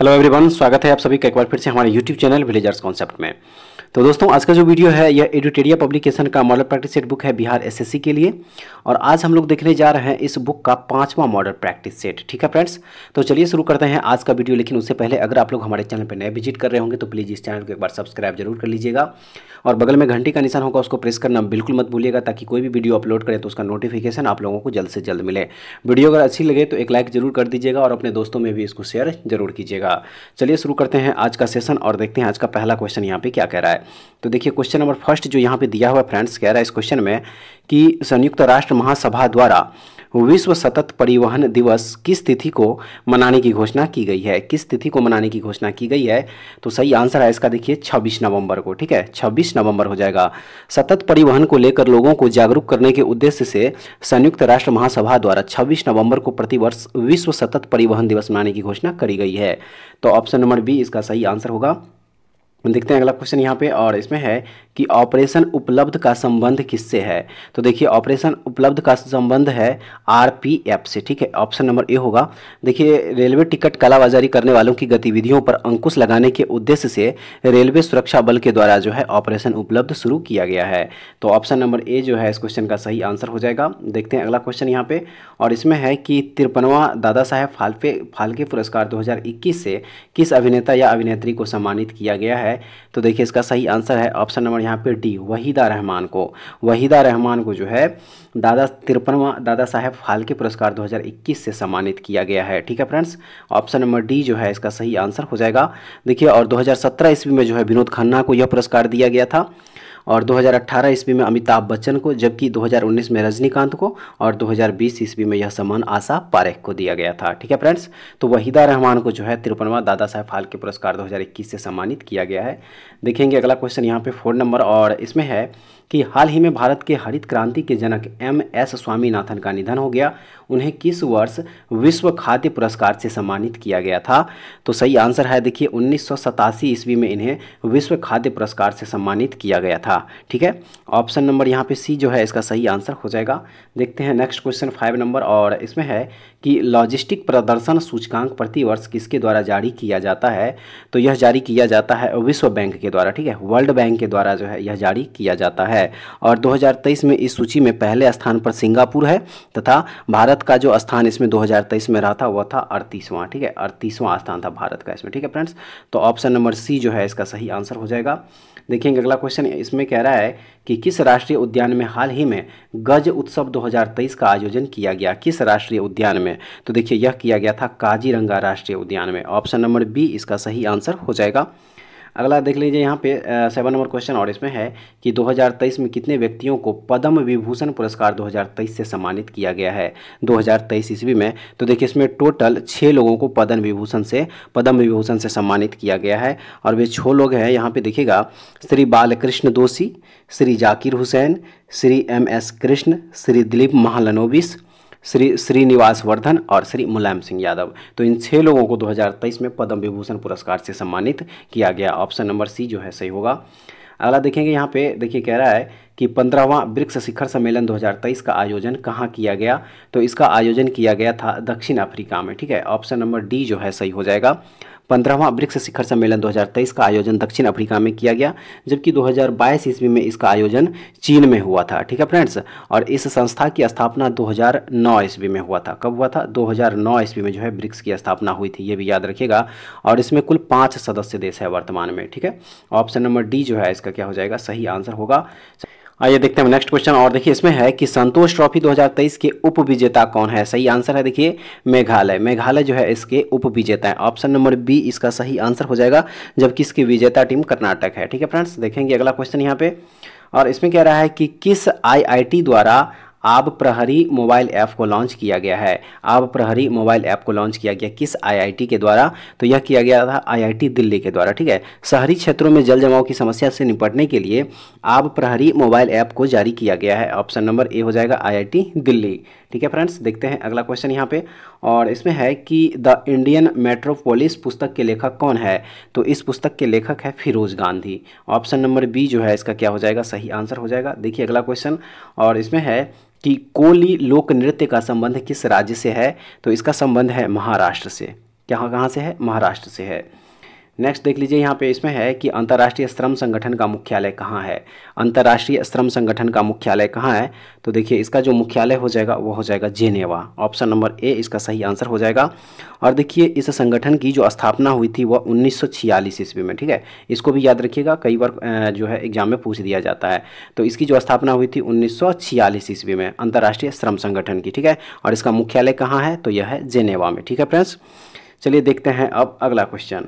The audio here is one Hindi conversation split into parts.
हेलो एवरीवन स्वागत है आप सभी का एक बार फिर से हमारे यूट्यूब चैनल विलेजर्स कॉन्सेप्ट में तो दोस्तों आज का जो वीडियो है यह एडिटेरिया पब्लिकेशन का मॉडल प्रैक्टिस सेट बुक है बिहार एसएससी के लिए और आज हम लोग देखने जा रहे हैं इस बुक का पांचवा मॉडल प्रैक्टिस सेट ठीक है फ्रेंड्स तो चलिए शुरू करते हैं आज का वीडियो लेकिन उससे पहले अगर आप लोग हमारे चैनल पर नए विजिट कर रहे होंगे तो प्लीज़ इस चैनल को एक बार सब्सक्राइब जरूर कर लीजिएगा और बगल में घंटी का निशान होगा उसको प्रेस करना बिल्कुल मत भूलिएगा ताकि कोई भी वीडियो अपलोड करें तो उसका नोटिफिकेशन आप लोगों को जल्द से जल्द मिले वीडियो अगर अच्छी लगे तो एक लाइक जरूर कर दीजिएगा और अपने दोस्तों में भी इसको शेयर जरूर कीजिएगा चलिए शुरू करते हैं आज का सेशन और देखते हैं आज का पहला क्वेश्चन यहाँ पे क्या कह रहा है तो देखिए क्वेश्चन नंबर फर्स्ट जो यहाँ पे दिया हुआ फ्रेंड्स कह रहा है इस क्वेश्चन में कि संयुक्त राष्ट्र महासभा द्वारा विश्व सतत परिवहन दिवस किस तिथि को मनाने की घोषणा की गई है किस तिथि को मनाने की घोषणा की गई है तो सही आंसर है इसका देखिए 26 नवंबर को ठीक है 26 नवंबर हो जाएगा सतत परिवहन को लेकर लोगों को जागरूक करने के उद्देश्य से संयुक्त राष्ट्र महासभा द्वारा 26 नवंबर को प्रतिवर्ष विश्व सतत परिवहन दिवस मनाने की घोषणा करी गई है तो ऑप्शन नंबर बी इसका सही आंसर होगा देखते हैं अगला क्वेश्चन यहाँ पे और इसमें है कि ऑपरेशन उपलब्ध का संबंध किससे है तो देखिए ऑपरेशन उपलब्ध का संबंध है आरपीएफ से ठीक है ऑप्शन नंबर ए होगा देखिए रेलवे टिकट कालाबाजारी करने वालों की गतिविधियों पर अंकुश लगाने के उद्देश्य से रेलवे सुरक्षा बल के द्वारा जो है ऑपरेशन उपलब्ध शुरू किया गया है तो ऑप्शन नंबर ए जो है इस क्वेश्चन का सही आंसर हो जाएगा देखते हैं अगला क्वेश्चन यहाँ पे और इसमें है कि तिरपनवा दादा साहेब फाल्के फाल्के पुरस्कार दो से किस अभिनेता या अभिनेत्री को सम्मानित किया गया है तो देखिए इसका सही आंसर है ऑप्शन नंबर यहाँ पे डी वहीदा रहमान को वहीदा रहमान को जो है दादा तिरपनवा दादा साहेब फालके पुरस्कार 2021 से सम्मानित किया गया है ठीक है फ्रेंड्स ऑप्शन नंबर डी जो है इसका सही आंसर हो जाएगा देखिए और 2017 ईस्वी में जो है विनोद खन्ना को यह पुरस्कार दिया गया था और 2018 ईस्वी में अमिताभ बच्चन को जबकि 2019 में रजनीकांत को और 2020 ईस्वी में यह सम्मान आशा पारेख को दिया गया था ठीक है फ्रेंड्स तो वहीदा रहमान को जो है तिरपनवा दादा साहेब फाल्के पुरस्कार 2021 से सम्मानित किया गया है देखेंगे अगला क्वेश्चन यहाँ पे फोर नंबर और इसमें है कि हाल ही में भारत के हरित क्रांति के जनक एम एस स्वामीनाथन का निधन हो गया उन्हें किस वर्ष विश्व खाद्य पुरस्कार से सम्मानित किया गया था तो सही आंसर है देखिए उन्नीस ईस्वी में इन्हें विश्व खाद्य पुरस्कार से सम्मानित किया गया था ठीक है ऑप्शन नंबर यहाँ पे सी जो है इसका सही आंसर हो जाएगा देखते हैं नेक्स्ट क्वेश्चन फाइव नंबर और इसमें है कि लॉजिस्टिक प्रदर्शन सूचकांक प्रतिवर्ष किसके द्वारा जारी किया जाता है तो यह जारी किया जाता है विश्व बैंक के द्वारा ठीक है वर्ल्ड बैंक के द्वारा जो है यह जारी किया जाता है और 2023 में इस सूची में पहले स्थान पर सिंगापुर है तथा भारत भारत का जो स्थान इसमें 2023 में रहा था वह था अड़तीसवां ठीक है अड़तीसवां स्थान था भारत का इसमें ठीक है फ्रेंड्स तो ऑप्शन नंबर सी जो है इसका सही आंसर हो जाएगा देखेंगे अगला क्वेश्चन इसमें कह रहा है कि किस राष्ट्रीय उद्यान में हाल ही में गज उत्सव 2023 का आयोजन किया गया किस राष्ट्रीय उद्यान में तो देखिए यह किया गया था काजीरंगा राष्ट्रीय उद्यान में ऑप्शन नंबर बी इसका सही आंसर हो जाएगा अगला देख लीजिए यहाँ पे सेवन नंबर क्वेश्चन और इसमें है कि 2023 में कितने व्यक्तियों को पद्म विभूषण पुरस्कार 2023 से सम्मानित किया गया है 2023 ईस्वी में तो देखिए इसमें टोटल छः लोगों को पद्म विभूषण से पद्म विभूषण से सम्मानित किया गया है और वे छः लोग हैं यहाँ पे देखिएगा श्री बालकृष्ण दोषी श्री जाकिर हुसैन श्री एम एस कृष्ण श्री दिलीप महालनोबिस श्री श्रीनिवास वर्धन और श्री मुलायम सिंह यादव तो इन छः लोगों को 2023 में पद्म विभूषण पुरस्कार से सम्मानित किया गया ऑप्शन नंबर सी जो है सही होगा अगला देखेंगे यहाँ पे देखिए कह रहा है कि पंद्रहवां ब्रिक्स शिखर सम्मेलन 2023 का आयोजन कहाँ किया गया तो इसका आयोजन किया गया था दक्षिण अफ्रीका में ठीक है ऑप्शन नंबर डी जो है सही हो जाएगा पंद्रहवां ब्रिक्स शिखर सम्मेलन 2023 का आयोजन दक्षिण अफ्रीका में किया गया जबकि 2022 ईस्वी में इसका आयोजन चीन में हुआ था ठीक है फ्रेंड्स और इस संस्था की स्थापना 2009 ईस्वी में हुआ था कब हुआ था 2009 ईस्वी में जो है ब्रिक्स की स्थापना हुई थी ये भी याद रखिएगा और इसमें कुल पाँच सदस्य देश है वर्तमान में ठीक है ऑप्शन नंबर डी जो है इसका क्या हो जाएगा सही आंसर होगा आइए देखते हैं नेक्स्ट क्वेश्चन और देखिए इसमें है कि संतोष ट्रॉफी 2023 के उप विजेता कौन है सही आंसर है देखिए मेघालय मेघालय जो है इसके उप विजेता है ऑप्शन नंबर बी इसका सही आंसर हो जाएगा जबकि इसकी विजेता टीम कर्नाटक है ठीक है फ्रेंड्स देखेंगे अगला क्वेश्चन यहाँ पे और इसमें कह रहा है कि किस आईआईटी द्वारा आब प्रहरी मोबाइल ऐप को लॉन्च किया गया है आब प्रहरी मोबाइल ऐप को लॉन्च किया गया किस आईआईटी के द्वारा तो यह किया गया था आईआईटी दिल्ली के द्वारा ठीक है शहरी क्षेत्रों में जल जमाव की समस्या से निपटने के लिए आब प्रहरी मोबाइल ऐप को जारी किया गया है ऑप्शन नंबर ए हो जाएगा आई दिल्ली ठीक है फ्रेंड्स देखते हैं अगला क्वेश्चन यहाँ पे और इसमें है कि द इंडियन मेट्रोपोलिस पुस्तक के लेखक कौन है तो इस पुस्तक के लेखक है Feroze Gandhi option number B जो है इसका क्या हो जाएगा सही आंसर हो जाएगा देखिए अगला क्वेश्चन और इसमें है कि कोली लोक नृत्य का संबंध किस राज्य से है तो इसका संबंध है महाराष्ट्र से कहाँ कहाँ से है महाराष्ट्र से है नेक्स्ट देख लीजिए यहाँ पे इसमें है कि अंतर्राष्ट्रीय श्रम संगठन का मुख्यालय कहाँ है अंतर्राष्ट्रीय श्रम संगठन का मुख्यालय कहाँ है तो देखिए इसका जो मुख्यालय हो जाएगा वो हो जाएगा जेनेवा ऑप्शन नंबर ए इसका सही आंसर हो जाएगा और देखिए इस संगठन की जो स्थापना हुई थी वह उन्नीस ईस्वी में ठीक है इसको भी याद रखिएगा कई बार जो है एग्जाम में पूछ दिया जाता है तो इसकी जो स्थापना हुई थी उन्नीस ईस्वी में अंतर्राष्ट्रीय श्रम संगठन की ठीक है और इसका मुख्यालय कहाँ है तो यह है जेनेवा में ठीक है फ्रेंड्स चलिए देखते हैं अब अगला क्वेश्चन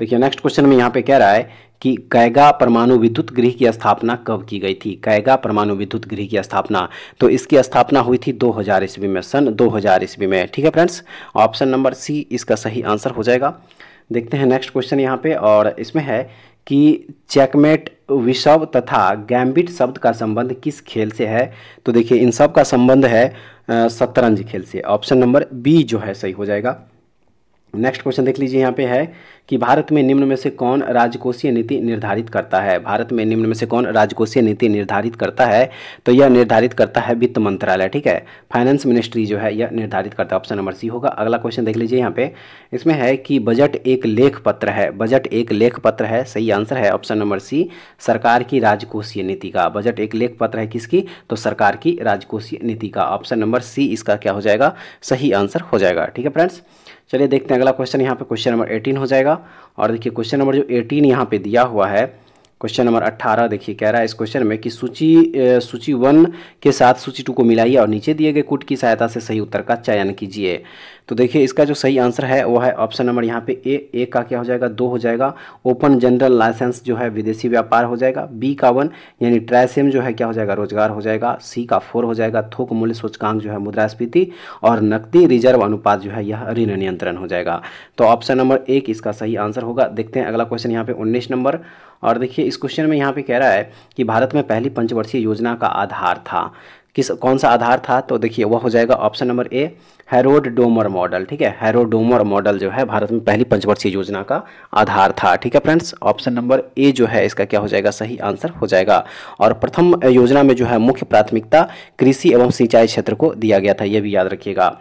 देखिए नेक्स्ट क्वेश्चन में यहाँ पे कह रहा है कि कैगा परमाणु विद्युत गृह की स्थापना कब की गई थी कैगा परमाणु विद्युत गृह की स्थापना तो इसकी स्थापना हुई थी 2000 ईस्वी में सन 2000 ईस्वी में ठीक है फ्रेंड्स ऑप्शन नंबर सी इसका सही आंसर हो जाएगा देखते हैं नेक्स्ट क्वेश्चन यहाँ पे और इसमें है कि चेकमेट विषव तथा गैम्बिट शब्द का संबंध किस खेल से है तो देखिए इन सब का संबंध है शतरंज खेल से ऑप्शन नंबर बी जो है सही हो जाएगा नेक्स्ट क्वेश्चन देख लीजिए यहाँ पे है कि भारत में निम्न में से कौन राजकोषीय नीति निर्धारित करता है भारत में निम्न में से कौन राजकोषीय नीति निर्धारित करता है तो यह निर्धारित करता है वित्त मंत्रालय ठीक है फाइनेंस मिनिस्ट्री जो है यह निर्धारित करता है ऑप्शन नंबर सी होगा अगला क्वेश्चन देख लीजिए यहाँ पे इसमें है कि बजट एक लेख पत्र है बजट एक लेख पत्र है सही आंसर है ऑप्शन नंबर सी सरकार की राजकोषीय नीति का बजट एक लेख पत्र है किसकी तो सरकार की राजकोषीय नीति का ऑप्शन नंबर सी इसका क्या हो जाएगा सही आंसर हो जाएगा ठीक है फ्रेंड्स चलिए देखते हैं अगला क्वेश्चन यहाँ पे क्वेश्चन नंबर एटीन हो जाएगा और देखिए क्वेश्चन नंबर जो एटीन यहाँ पे दिया हुआ है क्वेश्चन नंबर अट्ठारह देखिए कह रहा है इस क्वेश्चन में कि सूची सूची वन के साथ सूची टू को मिलाइए और नीचे दिए गए कुट की सहायता से सही उत्तर का चयन कीजिए तो देखिए इसका जो सही आंसर है वो है ऑप्शन नंबर यहाँ पे ए ए का क्या हो जाएगा दो हो जाएगा ओपन जनरल लाइसेंस जो है विदेशी व्यापार हो जाएगा बी का वन यानी ट्रैसेम जो है क्या हो जाएगा रोजगार हो जाएगा सी का फोर हो जाएगा थोक मूल्य सूचकांक जो है मुद्रास्फीति और नकदी रिजर्व अनुपात जो है यह ऋण नियंत्रण हो जाएगा तो ऑप्शन नंबर एक इसका सही आंसर होगा देखते हैं अगला क्वेश्चन यहाँ पे उन्नीस नंबर और देखिए इस क्वेश्चन में यहाँ पे कह रहा है कि भारत में पहली पंचवर्षीय योजना का आधार था किस कौन सा आधार था तो देखिए वह हो जाएगा option number A Harrod Domar model ठीक है हैरोडोमर मॉडल जो है भारत में पहली पंचवर्षीय योजना का आधार था ठीक है फ्रेंड्स ऑप्शन नंबर ए जो है इसका क्या हो जाएगा सही आंसर हो जाएगा और प्रथम योजना में जो है मुख्य प्राथमिकता कृषि एवं सिंचाई क्षेत्र को दिया गया था यह भी याद रखिएगा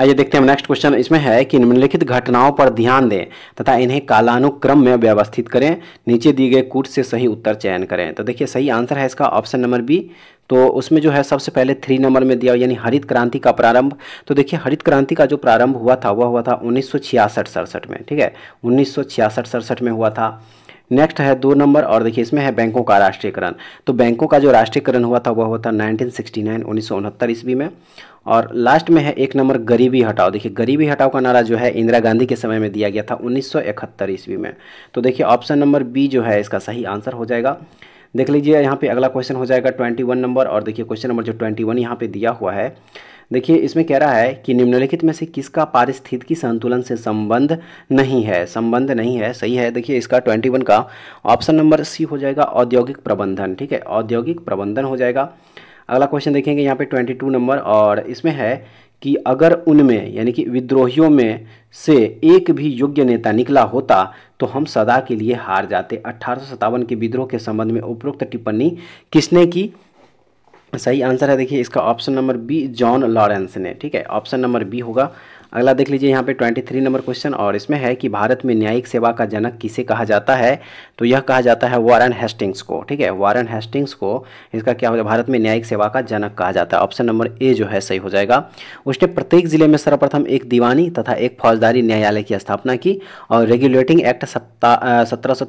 आइए देखते हैं नेक्स्ट क्वेश्चन इसमें है कि निम्नलिखित घटनाओं पर ध्यान दें तथा इन्हें कालानुक्रम में व्यवस्थित करें नीचे दिए गए कूट से सही उत्तर चयन करें तो देखिए सही आंसर है इसका ऑप्शन नंबर बी तो उसमें जो है सबसे पहले थ्री नंबर में दिया यानी हरित क्रांति का प्रारंभ तो देखिए हरित क्रांति का जो प्रारंभ हुआ था वह हुआ था उन्नीस सौ सड़सठ में ठीक है उन्नीस सौ सड़सठ में हुआ था नेक्स्ट है दो नंबर और देखिए इसमें है बैंकों का राष्ट्रीयकरण तो बैंकों का जो राष्ट्रीयकरण हुआ था वह हुआ था 1969 उन्नीस ईस्वी में और लास्ट में है एक नंबर गरीबी हटाओ देखिए गरीबी हटाओ का नारा जो है इंदिरा गांधी के समय में दिया गया था 1971 ईस्वी में तो देखिए ऑप्शन नंबर बी जो है इसका सही आंसर हो जाएगा देख लीजिए यहाँ पे अगला क्वेश्चन हो जाएगा ट्वेंटी वन नंबर और देखिए क्वेश्चन नंबर जो ट्वेंटी वन यहाँ पे दिया हुआ है देखिए इसमें कह रहा है कि निम्नलिखित में से किसका पारिस्थितिकी संतुलन से संबंध नहीं है संबंध नहीं है सही है देखिए इसका ट्वेंटी वन का ऑप्शन नंबर सी हो जाएगा औद्योगिक प्रबंधन ठीक है औद्योगिक प्रबंधन हो जाएगा अगला क्वेश्चन देखेंगे यहाँ पे ट्वेंटी टू नंबर और इसमें है कि अगर उनमें यानी कि विद्रोहियों में से एक भी योग्य नेता निकला होता तो हम सदा के लिए हार जाते अठारह के विद्रोह के संबंध में उपरोक्त टिप्पणी किसने की सही आंसर है देखिए इसका option number B John Lawrence ने ठीक है ऑप्शन नंबर बी होगा अगला देख लीजिए यहाँ पे 23 नंबर क्वेश्चन और इसमें है कि भारत में न्यायिक सेवा का जनक किसे कहा जाता है तो यह कहा जाता है वारन हेस्टिंग्स को ठीक है वारन हेस्टिंग्स को इसका क्या हो जाए भारत में न्यायिक सेवा का जनक कहा जाता है ऑप्शन नंबर ए जो है सही हो जाएगा उसने प्रत्येक जिले में सर्वप्रथम एक दीवानी तथा एक फौजदारी न्यायालय की स्थापना की और रेगुलेटिंग एक्ट सत्रह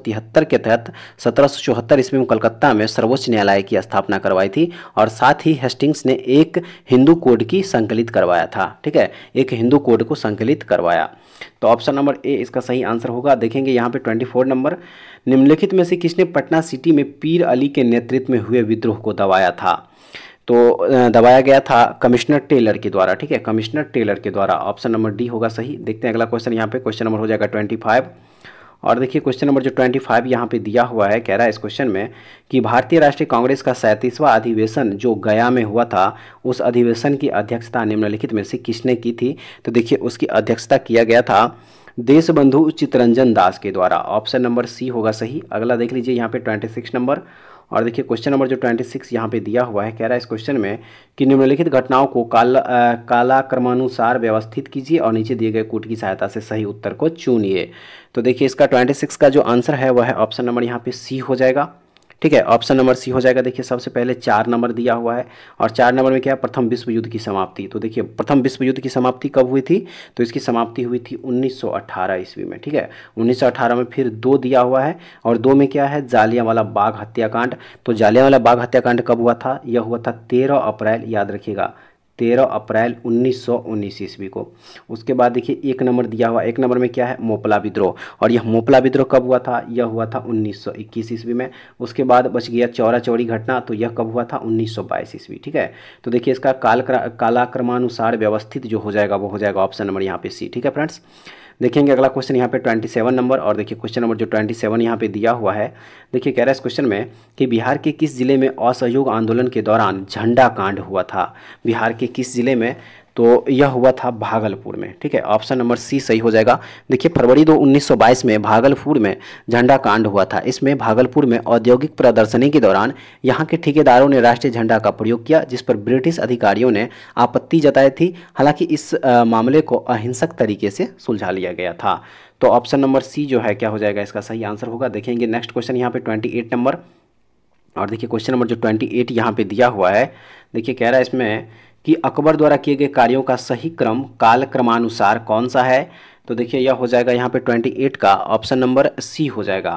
के तहत सत्रह ईस्वी में कलकत्ता में सर्वोच्च न्यायालय की स्थापना करवाई थी और साथ ही हेस्टिंग्स ने एक हिंदू कोड की संकलित करवाया था ठीक है एक हिंदू कोड कोड को संकलित करवाया तो ऑप्शन नंबर ए इसका सही आंसर होगा देखेंगे यहाँ पे 24 नंबर निम्नलिखित में से किसने पटना सिटी में पीर अली के नेतृत्व में हुए विद्रोह को दबाया था तो दबाया गया था कमिश्नर टेलर के द्वारा ठीक है कमिश्नर टेलर के द्वारा ऑप्शन नंबर डी होगा सही देखते हैं अगला क्वेश्चन यहाँ पे क्वेश्चन नंबर हो जाएगा ट्वेंटी फाइव और देखिए क्वेश्चन नंबर जो ट्वेंटी फाइव यहाँ पे दिया हुआ है कह रहा है इस क्वेश्चन में कि भारतीय राष्ट्रीय कांग्रेस का सैंतीसवां अधिवेशन जो गया में हुआ था उस अधिवेशन की अध्यक्षता निम्नलिखित में से किसने की थी तो देखिए उसकी अध्यक्षता किया गया था देशबंधु चितरंजन दास के द्वारा ऑप्शन नंबर सी होगा सही अगला देख लीजिए यहाँ पे ट्वेंटी सिक्स नंबर और देखिए क्वेश्चन नंबर जो ट्वेंटी सिक्स यहाँ पर दिया हुआ है कह रहा है इस क्वेश्चन में कि निम्नलिखित घटनाओं को काल कालाक्रमानुसार व्यवस्थित कीजिए और नीचे दिए गए कूट की सहायता से सही उत्तर को चुनिए तो देखिए इसका ट्वेंटी सिक्स का जो आंसर है वह है ऑप्शन नंबर यहाँ पे सी हो जाएगा ठीक है ऑप्शन नंबर सी हो जाएगा देखिए सबसे पहले चार नंबर दिया हुआ है और चार नंबर में क्या है प्रथम विश्व युद्ध की समाप्ति तो देखिए प्रथम विश्व युद्ध की समाप्ति कब हुई थी तो इसकी समाप्ति हुई थी 1918 ईस्वी में ठीक है 1918 में फिर दो दिया हुआ है और दो में क्या है जालियांवाला बाघ हत्याकांड तो जालियांवाला बाघ हत्याकांड कब हुआ था यह हुआ था तेरह अप्रैल याद रखिएगा तेरह अप्रैल उन्नीस ईस्वी को उसके बाद देखिए एक नंबर दिया हुआ एक नंबर में क्या है मोपला विद्रोह और यह मोपला विद्रोह कब हुआ था यह हुआ था 1921 ईस्वी में उसके बाद बच गया चौरा चौड़ी घटना तो यह कब हुआ था 1922 ईस्वी ठीक है तो देखिए इसका काल कालाक्रमानुसार व्यवस्थित जो हो जाएगा वो हो जाएगा ऑप्शन नंबर यहाँ पे सी ठीक है फ्रेंड्स देखेंगे अगला क्वेश्चन यहाँ पे 27 नंबर और देखिए क्वेश्चन नंबर जो 27 सेवन यहाँ पर दिया हुआ है देखिए कह रहा है इस क्वेश्चन में कि बिहार के किस जिले में असहयोग आंदोलन के दौरान झंडा कांड हुआ था बिहार के किस जिले में तो यह हुआ था भागलपुर में ठीक है ऑप्शन नंबर सी सही हो जाएगा देखिए फरवरी दो 1922 में भागलपुर में झंडा कांड हुआ था इसमें भागलपुर में औद्योगिक प्रदर्शनी के दौरान यहाँ के ठेकेदारों ने राष्ट्रीय झंडा का प्रयोग किया जिस पर ब्रिटिश अधिकारियों ने आपत्ति जताई थी हालांकि इस मामले को अहिंसक तरीके से सुलझा लिया गया था तो ऑप्शन नंबर सी जो है क्या हो जाएगा इसका सही आंसर होगा देखेंगे नेक्स्ट क्वेश्चन यहाँ पे ट्वेंटी नंबर और देखिए क्वेश्चन नंबर जो ट्वेंटी एट यहाँ पर दिया हुआ है देखिए कह रहा है इसमें कि अकबर द्वारा किए गए कार्यों का सही क्रम काल क्रमानुसार कौन सा है तो देखिए यह हो जाएगा यहाँ पे 28 का ऑप्शन नंबर सी हो जाएगा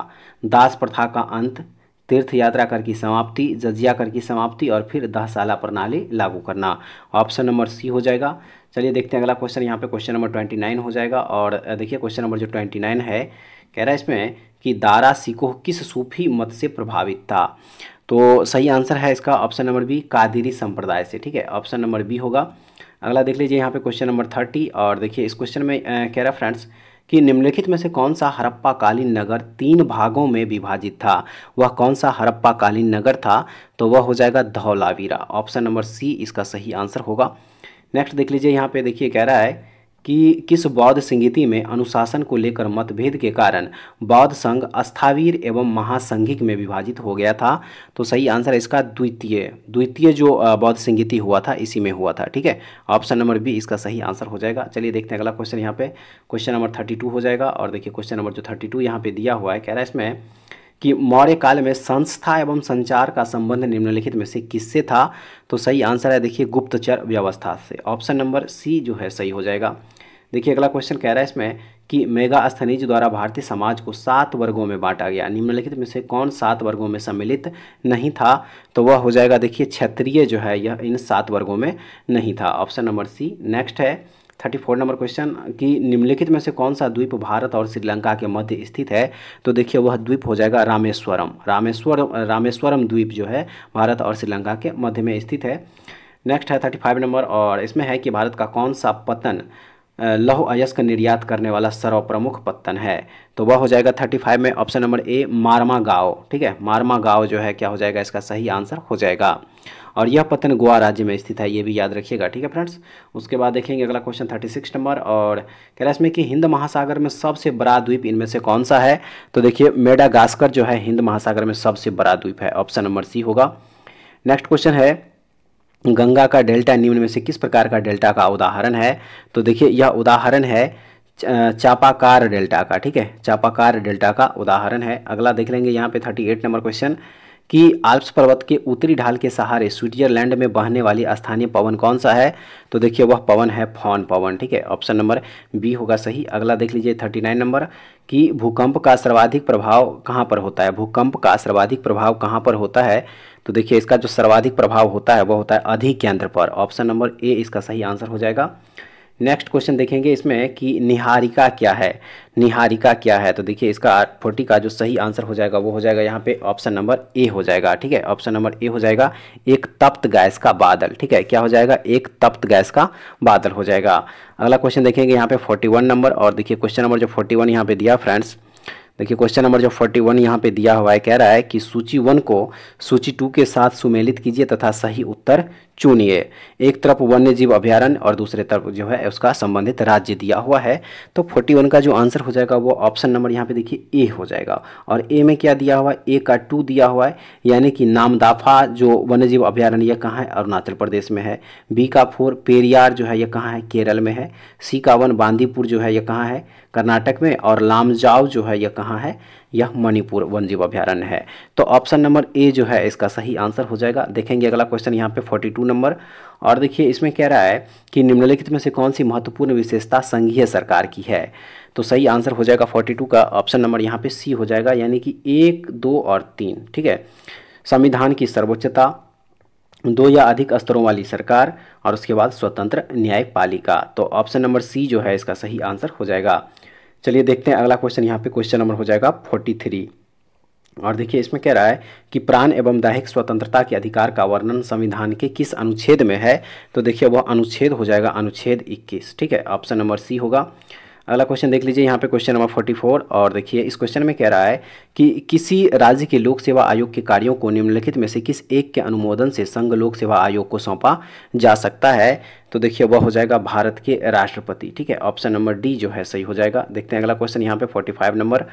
दास प्रथा का अंत तीर्थ यात्रा कर की समाप्ति जजिया कर की समाप्ति और फिर दहशाला प्रणाली लागू करना ऑप्शन नंबर सी हो जाएगा चलिए देखते हैं अगला क्वेश्चन यहाँ पे क्वेश्चन नंबर 29 हो जाएगा और देखिए क्वेश्चन नंबर जो 29 है कह रहा है इसमें कि दारा सिकोह किस सूफी मत से प्रभावित था तो सही आंसर है इसका ऑप्शन नंबर बी कादिरी संप्रदाय से ठीक है ऑप्शन नंबर बी होगा अगला देख लीजिए यहाँ पे क्वेश्चन नंबर थर्टी और देखिए इस क्वेश्चन में कह रहा फ्रेंड्स कि निम्नलिखित में से कौन सा हरप्पा कालीन नगर तीन भागों में विभाजित था वह कौन सा हरप्पा कालीन नगर था तो वह हो जाएगा धौलावीरा ऑप्शन नंबर सी इसका सही आंसर होगा नेक्स्ट देख लीजिए यहाँ पे देखिए कह रहा है कि किस बौद्ध संगीति में अनुशासन को लेकर मतभेद के कारण बौद्ध संघ अस्थावीर एवं महासंघिक में विभाजित हो गया था तो सही आंसर है इसका द्वितीय द्वितीय जो बौद्ध संगीति हुआ था इसी में हुआ था ठीक है ऑप्शन नंबर बी इसका सही आंसर हो जाएगा चलिए देखते हैं अगला क्वेश्चन यहाँ पे क्वेश्चन नंबर थर्टी टू हो जाएगा और देखिए क्वेश्चन नंबर जो थर्टी टू यहाँ पे दिया हुआ है कह रहा है इसमें कि मौर्य काल में संस्था एवं संचार का संबंध निम्नलिखित में से किससे था तो सही आंसर है देखिए गुप्तचर व्यवस्था से ऑप्शन नंबर सी जो है सही हो जाएगा देखिए अगला क्वेश्चन कह रहा है इसमें कि मेगा अस्थनीज द्वारा भारतीय समाज को सात वर्गों में बांटा गया निम्नलिखित में से कौन सात वर्गों में सम्मिलित नहीं था तो वह हो जाएगा देखिए क्षत्रिय जो है यह इन सात वर्गों में नहीं था ऑप्शन नंबर सी नेक्स्ट है थर्टी फोर नंबर क्वेश्चन कि निम्नलिखित में से कौन सा द्वीप भारत और श्रीलंका के मध्य स्थित है तो देखिए वह द्वीप हो जाएगा रामेश्वरम रामेश्वर रामेश्वरम द्वीप जो है भारत और श्रीलंका के मध्य में स्थित है नेक्स्ट है थर्टी फाइव नंबर और इसमें है कि भारत का कौन सा पतन लौह अयस्क निर्यात करने वाला सर्व प्रमुख पत्तन है तो वह हो जाएगा थर्टी फाइव में ऑप्शन नंबर ए मारमा गाँव ठीक है मारमा गाँव जो है क्या हो जाएगा इसका सही आंसर हो जाएगा और यह पतन गोवा राज्य में स्थित है ये भी याद रखिएगा ठीक है फ्रेंड्स उसके बाद देखेंगे अगला क्वेश्चन थर्टी सिक्स नंबर और कह रहा है इसमें कि हिंद महासागर में सबसे बड़ा द्वीप इनमें से कौन सा है तो देखिए मेडागास्कर जो है हिंद महासागर में सबसे बड़ा द्वीप है ऑप्शन नंबर सी होगा नेक्स्ट क्वेश्चन है गंगा का डेल्टा निम्न में से किस प्रकार का डेल्टा का उदाहरण है तो देखिए यह उदाहरण है चापाकार डेल्टा का ठीक है चापाकार डेल्टा का उदाहरण है अगला देख लेंगे यहाँ पे थर्टी एट नंबर क्वेश्चन कि आल्प्स पर्वत के उत्तरी ढाल के सहारे स्विट्जरलैंड में बहने वाली स्थानीय पवन कौन सा है तो देखिए वह पवन है फॉन पवन ठीक है ऑप्शन नंबर बी होगा सही अगला देख लीजिए थर्टी नाइन नंबर कि भूकंप का सर्वाधिक प्रभाव कहाँ पर होता है भूकंप का सर्वाधिक प्रभाव कहाँ पर होता है तो देखिए इसका जो सर्वाधिक प्रभाव होता है वह होता है अधिक केंद्र पर ऑप्शन नंबर ए इसका सही आंसर हो जाएगा नेक्स्ट क्वेश्चन देखेंगे इसमें कि निहारिका क्या है निहारिका क्या है तो देखिए इसका फोर्टी का जो सही आंसर हो जाएगा वो हो जाएगा यहाँ पे ऑप्शन नंबर ए हो जाएगा ठीक है ऑप्शन नंबर ए हो जाएगा एक तप्त गैस का बादल ठीक है क्या हो जाएगा एक तप्त गैस का बादल हो जाएगा अगला क्वेश्चन देखेंगे यहाँ पे फोर्टी नंबर और देखिए क्वेश्चन नंबर जो फोर्टी वन यहाँ पे दिया फ्रेंड्स देखिए क्वेश्चन नंबर जो 41 वन यहाँ पर दिया हुआ है कह रहा है कि सूची वन को सूची टू के साथ सुमेलित कीजिए तथा सही उत्तर चुनिए एक तरफ वन्य जीव अभ्यारण्य और दूसरे तरफ जो है उसका संबंधित राज्य दिया हुआ है तो 41 का जो आंसर हो जाएगा वो ऑप्शन नंबर यहाँ पे देखिए ए हो जाएगा और ए में क्या दिया हुआ है ए का टू दिया हुआ है यानी कि नामदाफा जो वन्य जीव अभ्यारण्य यह कहाँ है अरुणाचल प्रदेश में है बी का फोर पेरियार जो है यह कहाँ है केरल में है सी का वन बांदीपुर जो है यह कहाँ है कर्नाटक में और लामजाव जो है यह कहाँ है यह मणिपुर वन जीव अभ्यारण्य है तो ऑप्शन नंबर ए जो है इसका सही आंसर हो जाएगा देखेंगे अगला क्वेश्चन यहाँ पे 42 नंबर और देखिए इसमें कह रहा है कि निम्नलिखित में से कौन सी महत्वपूर्ण विशेषता संघीय सरकार की है तो सही आंसर हो जाएगा 42 का ऑप्शन नंबर यहाँ पे सी हो जाएगा यानी कि एक दो और तीन ठीक है संविधान की सर्वोच्चता दो या अधिक स्तरों वाली सरकार और उसके बाद स्वतंत्र न्यायपालिका तो ऑप्शन नंबर सी जो है इसका सही आंसर हो जाएगा चलिए देखते हैं अगला क्वेश्चन यहाँ पे क्वेश्चन नंबर हो जाएगा फोर्टी थ्री और देखिए इसमें कह रहा है कि प्राण एवं दैहिक स्वतंत्रता के अधिकार का वर्णन संविधान के किस अनुच्छेद में है तो देखिए वह अनुच्छेद हो जाएगा अनुच्छेद 21 ठीक है ऑप्शन नंबर सी होगा अगला क्वेश्चन देख लीजिए यहाँ पे क्वेश्चन नंबर फोर्टी फोर और देखिए इस क्वेश्चन में कह रहा है कि किसी राज्य के लोक सेवा आयोग के कार्यों को निम्नलिखित में से किस एक के अनुमोदन से संघ लोक सेवा आयोग को सौंपा जा सकता है तो देखिए वह हो जाएगा भारत के राष्ट्रपति ठीक है ऑप्शन नंबर डी जो है सही हो जाएगा देखते हैं अगला क्वेश्चन यहाँ पे फोर्टी फाइव नंबर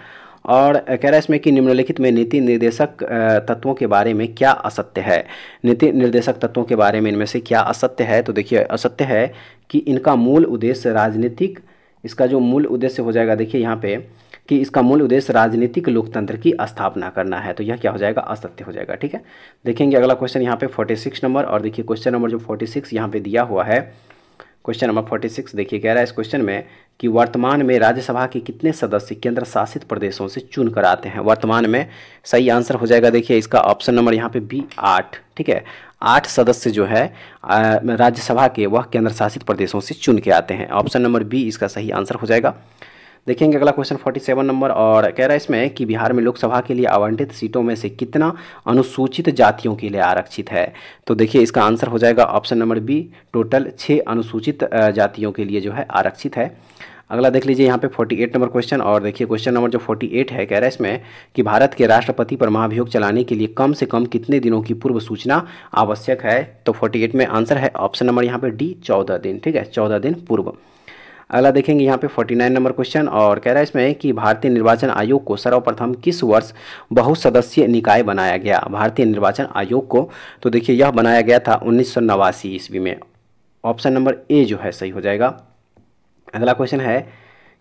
और कह रहा है इसमें कि निम्नलिखित में नीति निर्देशक तत्वों के बारे में क्या असत्य है नीति निर्देशक तत्वों के बारे में इनमें से क्या असत्य है तो देखिए असत्य है कि इनका मूल उद्देश्य राजनीतिक इसका जो मूल उद्देश्य हो जाएगा देखिए यहाँ पे कि इसका मूल उद्देश्य राजनीतिक लोकतंत्र की स्थापना करना है तो यह क्या हो जाएगा असत्य हो जाएगा ठीक है देखेंगे अगला क्वेश्चन यहाँ पे 46 नंबर और देखिए क्वेश्चन नंबर जो 46 सिक्स यहाँ पे दिया हुआ है क्वेश्चन नंबर फोर्टी सिक्स देखिए कह रहा है इस क्वेश्चन में कि वर्तमान में राज्यसभा के कितने सदस्य केंद्र शासित प्रदेशों से चुन कर आते हैं वर्तमान में सही आंसर हो जाएगा देखिए इसका ऑप्शन नंबर यहाँ पे बी आठ ठीक है आठ सदस्य जो है राज्यसभा के वह केंद्र शासित प्रदेशों से चुन के आते हैं ऑप्शन नंबर बी इसका सही आंसर हो जाएगा देखेंगे अगला क्वेश्चन 47 नंबर और कह रहा है इसमें कि बिहार में लोकसभा के लिए आवंटित सीटों में से कितना अनुसूचित जातियों के लिए आरक्षित है तो देखिए इसका आंसर हो जाएगा ऑप्शन नंबर बी टोटल छः अनुसूचित जातियों के लिए जो है आरक्षित है अगला देख लीजिए यहाँ पे 48 नंबर क्वेश्चन और देखिए क्वेश्चन नंबर जो 48 है कह रहा है इसमें कि भारत के राष्ट्रपति पर महाभियोग चलाने के लिए कम से कम कितने दिनों की पूर्व सूचना आवश्यक है तो 48 में आंसर है ऑप्शन नंबर यहाँ पे डी 14 दिन ठीक है 14 दिन पूर्व अगला देखेंगे यहाँ पे 49 नंबर क्वेश्चन और कह रहा है इसमें कि भारतीय निर्वाचन आयोग को सर्वप्रथम किस वर्ष बहुसदस्यीय निकाय बनाया गया भारतीय निर्वाचन आयोग को तो देखिए यह बनाया गया था उन्नीस सौ ईस्वी में ऑप्शन नंबर ए जो है सही हो जाएगा अगला क्वेश्चन है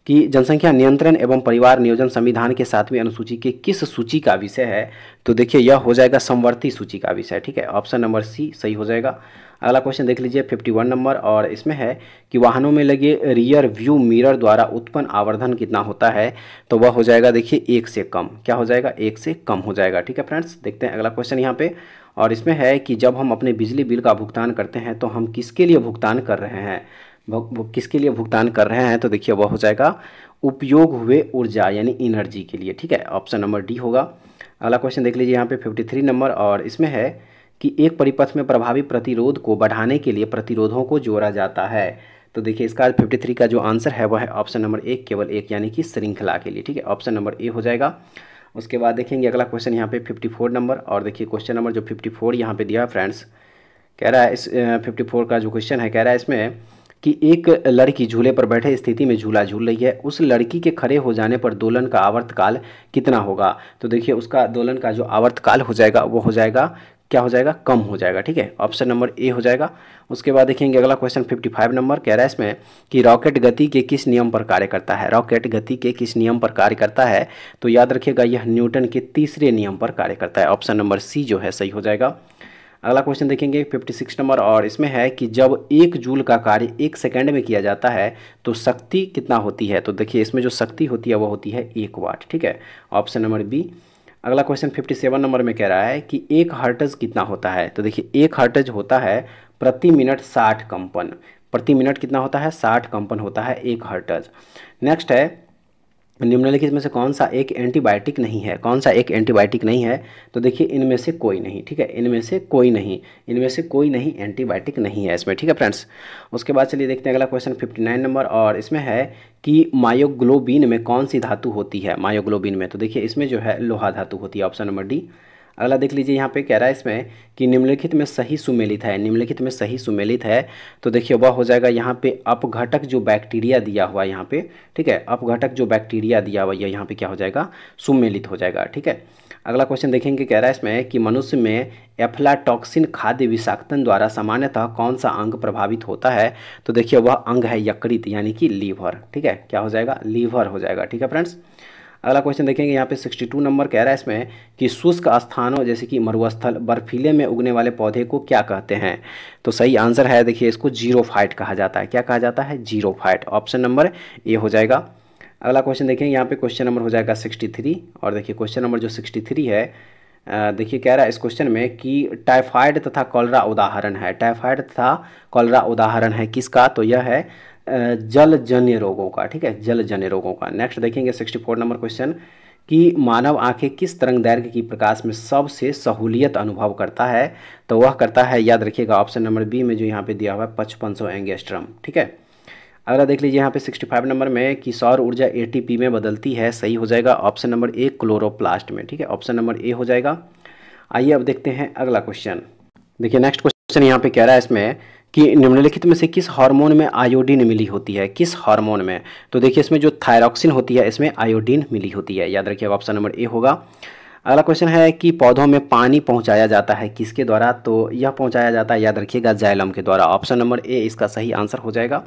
कि जनसंख्या नियंत्रण एवं परिवार नियोजन संविधान के सातवीं अनुसूची के किस सूची का विषय है तो देखिए यह हो जाएगा समवर्ती सूची का विषय ठीक है ऑप्शन नंबर सी सही हो जाएगा अगला क्वेश्चन देख लीजिए 51 नंबर और इसमें है कि वाहनों में लगे रियर व्यू मिरर द्वारा उत्पन्न आवर्धन कितना होता है तो वह हो जाएगा देखिए एक से कम क्या हो जाएगा एक से कम हो जाएगा ठीक है फ्रेंड्स देखते हैं अगला क्वेश्चन यहाँ पे और इसमें है कि जब हम अपने बिजली बिल का भुगतान करते हैं तो हम किसके लिए भुगतान कर रहे हैं किसके लिए भुगतान कर रहे हैं तो देखिए वह हो जाएगा उपयोग हुए ऊर्जा यानी एनर्जी के लिए ठीक है ऑप्शन नंबर डी होगा अगला क्वेश्चन देख लीजिए यहाँ पे 53 नंबर और इसमें है कि एक परिपथ में प्रभावी प्रतिरोध को बढ़ाने के लिए प्रतिरोधों को जोड़ा जाता है तो देखिए इसका 53 का जो आंसर है वह है ऑप्शन नंबर एक केवल एक यानी कि श्रृंखला के लिए ठीक है ऑप्शन नंबर ए हो जाएगा उसके बाद देखेंगे अगला क्वेश्चन यहाँ पे 54 नंबर और देखिए क्वेश्चन नंबर जो 54 फोर यहाँ पर दिया है फ्रेंड्स कह रहा है इस फिफ्टी फोर का जो क्वेश्चन है कह रहा है इसमें कि एक लड़की झूले पर बैठे स्थिति में झूला झूल रही है उस लड़की के खड़े हो जाने पर दोलन का आवर्तकाल कितना होगा तो देखिए उसका दोलन का जो आवर्तकाल हो जाएगा वो हो जाएगा क्या हो जाएगा कम हो जाएगा ठीक है ऑप्शन नंबर ए हो जाएगा उसके बाद देखेंगे अगला क्वेश्चन 55 नंबर कह रहा है इसमें कि रॉकेट गति के किस नियम पर कार्य करता है रॉकेट गति के किस नियम पर कार्य करता है तो याद रखिएगा यह न्यूटन के तीसरे नियम पर कार्य करता है ऑप्शन नंबर सी जो है सही हो जाएगा अगला क्वेश्चन देखेंगे 56 नंबर और इसमें है कि जब एक जूल का कार्य एक सेकंड में किया जाता है तो शक्ति कितना होती है तो देखिए इसमें जो शक्ति होती है वह होती है एक वाट ठीक है ऑप्शन नंबर बी अगला क्वेश्चन 57 नंबर में कह रहा है कि एक हर्टज कितना होता है तो देखिए एक हर्टज होता है प्रति मिनट 60 कंपन प्रति मिनट कितना होता है 60 कंपन होता है एक हर्टज नेक्स्ट है निम्नलिखित में से कौन सा एक एंटीबायोटिक नहीं है कौन सा एक एंटीबायोटिक नहीं है तो देखिए इनमें से कोई नहीं ठीक है इनमें से कोई नहीं इनमें से कोई नहीं एंटीबायोटिक नहीं है इसमें ठीक है फ्रेंड्स उसके बाद चलिए देखते हैं अगला क्वेश्चन फिफ्टी नाइन नंबर और इसमें है कि मायोग्लोबिन में कौन सी धातु होती है मायोग्लोबिन में तो देखिए इसमें जो है लोहा धातु होती है ऑप्शन नंबर डी अगला देख लीजिए यहाँ पे कह रहा है इसमें कि निम्नलिखित में सही सुमेलित है निम्नलिखित में सही सुमेलित है तो देखिए वह हो जाएगा यहाँ पे अपघटक जो बैक्टीरिया दिया हुआ है यहाँ पे ठीक है अपघटक जो बैक्टीरिया दिया हुआ है यहाँ पे क्या हो जाएगा सुमेलित हो जाएगा ठीक है अगला क्वेश्चन देखेंगे कह रहा है इसमें कि मनुष्य में एफ्लाटॉक्सिन खाद्य विषाक्तन द्वारा सामान्यतः कौन सा अंग प्रभावित होता है तो देखिए वह अंग है यकृत यानी कि लीवर ठीक है क्या हो जाएगा लीवर हो जाएगा ठीक है फ्रेंड्स अगला क्वेश्चन देखेंगे यहाँ पे 62 नंबर कह रहा है इसमें कि शुष्क स्थानों जैसे कि मरुस्थल बर्फीले में उगने वाले पौधे को क्या कहते हैं तो सही आंसर है देखिए इसको जीरो फाइट कहा जाता है क्या कहा जाता है जीरो फाइट ऑप्शन नंबर ए हो जाएगा अगला क्वेश्चन देखेंगे यहाँ पे क्वेश्चन नंबर हो जाएगा सिक्सटी और देखिए क्वेश्चन नंबर जो सिक्सटी है देखिए कह रहा है इस क्वेश्चन में कि टाइफाइड तथा कॉलरा उदाहरण है टाइफाइड तथा कॉलरा उदाहरण है किसका तो यह है जल जन्य रोगों का ठीक है जल जन्य रोगों का नेक्स्ट देखेंगे सिक्सटी फोर नंबर क्वेश्चन कि मानव आंखें किस तरंग दैर्घ्य की प्रकाश में सबसे सहूलियत अनुभव करता है तो वह करता है याद रखिएगा ऑप्शन नंबर बी में जो यहाँ पे दिया हुआ है पचपन सौ एंगेस्ट्रम ठीक है अगला देख लीजिए यहाँ पे 65 नंबर में कि सौर ऊर्जा पी में बदलती है सही हो जाएगा ऑप्शन नंबर ए क्लोरोप्लास्ट में ठीक है ऑप्शन नंबर ए हो जाएगा आइए अब देखते हैं अगला क्वेश्चन देखिए नेक्स्ट क्वेश्चन यहाँ पे कह रहा है इसमें कि निम्नलिखित में से किस हार्मोन में आयोडीन मिली होती है किस हार्मोन में तो देखिए इसमें जो थायरॉक्सिन होती है इसमें आयोडीन मिली होती है याद रखिए ऑप्शन नंबर ए होगा अगला क्वेश्चन है कि पौधों में पानी पहुंचाया जाता है किसके द्वारा तो यह पहुंचाया जाता है याद रखिएगा जाइलम के द्वारा ऑप्शन नंबर ए इसका सही आंसर हो जाएगा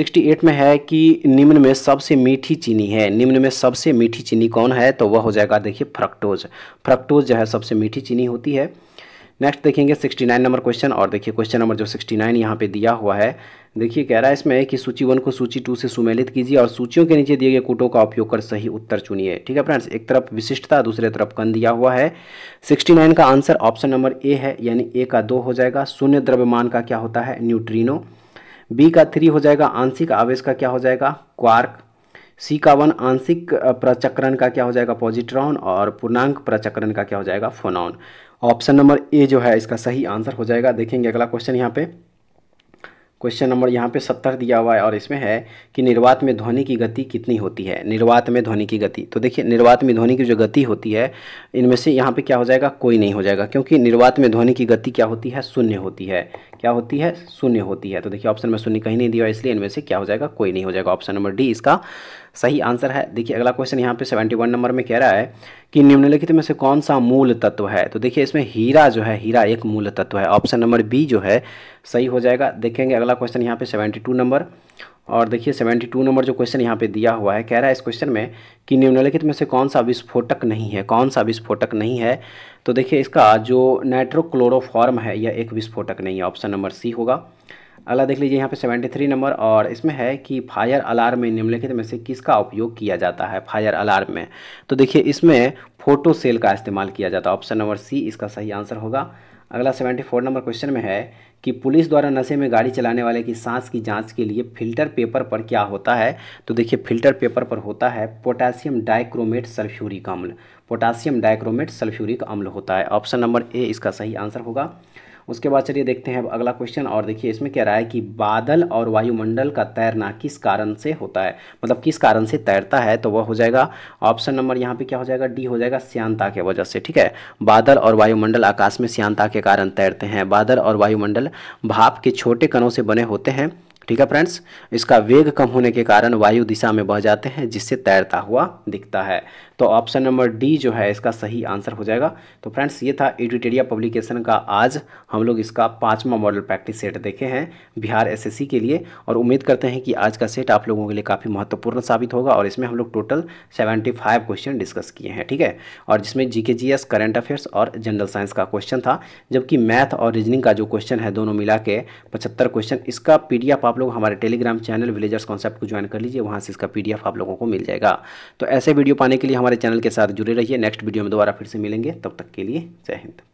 68 में है कि निम्न में सबसे मीठी चीनी है निम्न में सबसे मीठी चीनी कौन है तो वह हो जाएगा देखिए फ्रक्टोज फ्रक्टोज जो है सबसे मीठी चीनी होती है नेक्स्ट देखेंगे 69 नंबर क्वेश्चन और देखिए क्वेश्चन नंबर जो 69 यहाँ पे दिया हुआ है देखिए कह रहा है इसमें कि सूची वन को सूची टू से सुमेलित कीजिए और सूचियों के नीचे दिए गए कुटों का उपयोग कर सही उत्तर चुनिए ठीक है फ्रेंड्स एक तरफ विशिष्टता दूसरे तरफ कन दिया हुआ है 69 का आंसर ऑप्शन नंबर ए है यानी ए का दो हो जाएगा शून्य द्रव्यमान का क्या होता है न्यूट्रीनो बी का थ्री हो जाएगा आंशिक आवेश का क्या हो जाएगा क्वार्क सी का वन आंशिक प्रचक्रण का क्या हो जाएगा पॉजिट्रॉन और पूर्णांक प्रचक्रण का क्या हो जाएगा फोनॉन ऑप्शन नंबर ए जो है इसका सही आंसर हो जाएगा देखेंगे अगला क्वेश्चन यहाँ पे क्वेश्चन नंबर यहाँ पे सत्तर दिया हुआ है और इसमें है कि निर्वात में ध्वनि की गति कितनी होती है निर्वात में ध्वनि की गति तो देखिए निर्वात में ध्वनि की जो गति होती है इनमें से यहाँ पे क्या हो जाएगा कोई नहीं हो जाएगा क्योंकि निर्वात में ध्वनि की गति क्या होती है शून्य होती है क्या होती है शून्य होती है तो देखिए ऑप्शन में शून्य कहीं नहीं दिया इसलिए इनमें से क्या हो जाएगा कोई नहीं हो जाएगा ऑप्शन नंबर डी इसका सही आंसर है देखिए अगला क्वेश्चन यहाँ पे 71 नंबर में कह रहा है कि निम्नलिखित में से कौन सा मूल तत्व है तो देखिए इसमें हीरा जो है हीरा एक मूल तत्व है ऑप्शन नंबर बी जो है सही हो जाएगा देखेंगे अगला क्वेश्चन यहाँ पे 72 नंबर और देखिए 72 नंबर जो क्वेश्चन यहाँ पे दिया हुआ है कह रहा है इस क्वेश्चन में कि निम्नलिखित में से कौन सा विस्फोटक नहीं है कौन सा विस्फोटक नहीं है तो देखिए इसका जो नाइट्रोक्लोरोफॉर्म है यह एक विस्फोटक नहीं है ऑप्शन नंबर सी होगा अगला देख लीजिए यहाँ पे 73 नंबर और इसमें है कि फायर अलार्म में निम्नलिखित में से किसका उपयोग किया जाता है फायर अलार्म में तो देखिए इसमें फोटो सेल का इस्तेमाल किया जाता है ऑप्शन नंबर सी इसका सही आंसर होगा अगला 74 नंबर क्वेश्चन में है कि पुलिस द्वारा नशे में गाड़ी चलाने वाले की सांस की जांच के लिए फिल्टर पेपर पर क्या होता है तो देखिए फिल्टर पेपर पर होता है पोटासियम डाइक्रोमेट सल्फ्यूरिक अम्ल पोटासियम डाइक्रोमेट सल्फ्यूरिक अम्ल होता है ऑप्शन नंबर ए इसका सही आंसर होगा उसके बाद चलिए देखते हैं अब अगला क्वेश्चन और देखिए इसमें कह रहा है कि बादल और वायुमंडल का तैरना किस कारण से होता है मतलब किस कारण से तैरता है तो वह हो जाएगा ऑप्शन नंबर यहाँ पे क्या हो जाएगा डी हो जाएगा श्यांता के वजह से ठीक है बादल और वायुमंडल आकाश में श्यांता के कारण तैरते हैं बादल और वायुमंडल भाप के छोटे कणों से बने होते हैं ठीक है फ्रेंड्स इसका वेग कम होने के कारण वायु दिशा में बह जाते हैं जिससे तैरता हुआ दिखता है तो ऑप्शन नंबर डी जो है इसका सही आंसर हो जाएगा तो फ्रेंड्स ये था एडिटेरिया पब्लिकेशन का आज हम लोग इसका पाँचवा मॉडल प्रैक्टिस सेट देखे हैं बिहार एसएससी के लिए और उम्मीद करते हैं कि आज का सेट आप लोगों के लिए काफ़ी महत्वपूर्ण साबित होगा और इसमें हम लोग total seventy five question discuss किए हैं ठीक है और जिसमें G K G S current affairs और जनरल साइंस का क्वेश्चन था जबकि मैथ और रीजनिंग का जो क्वेश्चन है दोनों मिला के पचहत्तर क्वेश्चन इसका पी आप लोग हमारे टेलीग्राम चैनल विलेजर्स कॉन्सेप्ट को ज्वाइन कर लीजिए वहाँ से इसका पी आप लोगों को मिल जाएगा तो ऐसे वीडियो पाने के लिए हमारे हमारे चैनल के साथ जुड़े रहिए नेक्स्ट वीडियो में दोबारा फिर से मिलेंगे तब तक के लिए जय हिंद